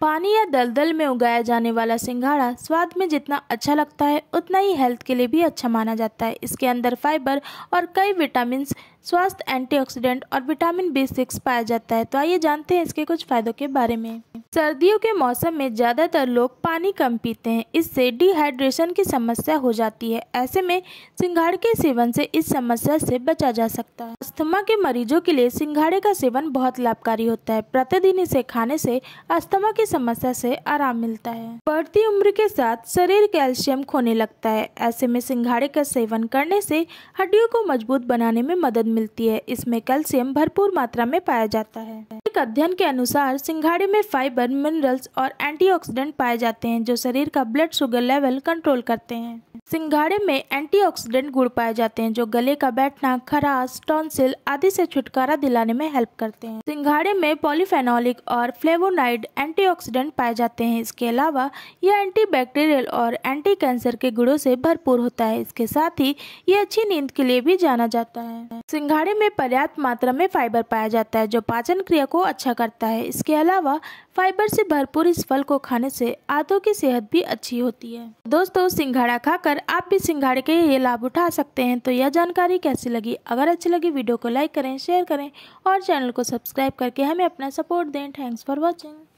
पानी या दलदल में उगाया जाने वाला सिंघाड़ा स्वाद में जितना अच्छा लगता है उतना ही हेल्थ के लिए भी अच्छा माना जाता है इसके अंदर फाइबर और कई विटामिन स्वास्थ्य एंटीऑक्सीडेंट और विटामिन बी सिक्स पाया जाता है तो आइए जानते हैं इसके कुछ फायदों के बारे में सर्दियों के मौसम में ज़्यादातर लोग पानी कम पीते हैं इससे डिहाइड्रेशन की समस्या हो जाती है ऐसे में सिंघाड़े के सेवन से इस समस्या से बचा जा सकता है अस्थमा के मरीजों के लिए सिंघाड़े का सेवन बहुत लाभकारी होता है प्रतिदिन इसे खाने से अस्थमा की समस्या से आराम मिलता है बढ़ती उम्र के साथ शरीर कैल्शियम खोने लगता है ऐसे में सिंघाड़े का सेवन करने से हड्डियों को मजबूत बनाने में मदद मिलती है इसमें कैल्शियम भरपूर मात्रा में पाया जाता है एक अध्ययन के अनुसार सिंघाड़े में फाइबर मिनरल्स और एंटीऑक्सीडेंट पाए जाते हैं जो शरीर का ब्लड शुगर लेवल कंट्रोल करते हैं सिंघाड़े में एंटीऑक्सीडेंट गुड़ पाए जाते हैं जो गले का बैठना खराश टॉन्सिल आदि से छुटकारा दिलाने में हेल्प करते हैं सिंघाड़े में पॉलीफेनोलिक और फ्लेवोनाइड एंटी एंटीऑक्सीडेंट पाए जाते हैं इसके अलावा यह एंटीबैक्टीरियल और एंटी कैंसर के गुड़ों से भरपूर होता है इसके साथ ही ये अच्छी नींद के लिए भी जाना जाता है सिंघाड़े में पर्याप्त मात्रा में फाइबर पाया जाता है जो पाचन क्रिया को अच्छा करता है इसके अलावा फाइबर से भरपूर इस फल को खाने से आंतों की सेहत भी अच्छी होती है दोस्तों सिंघाड़ा खाकर आप भी सिंघाड़े के ये लाभ उठा सकते हैं तो यह जानकारी कैसी लगी अगर अच्छी लगी वीडियो को लाइक करें शेयर करें और चैनल को सब्सक्राइब करके हमें अपना सपोर्ट दें थैंक्स फॉर वॉचिंग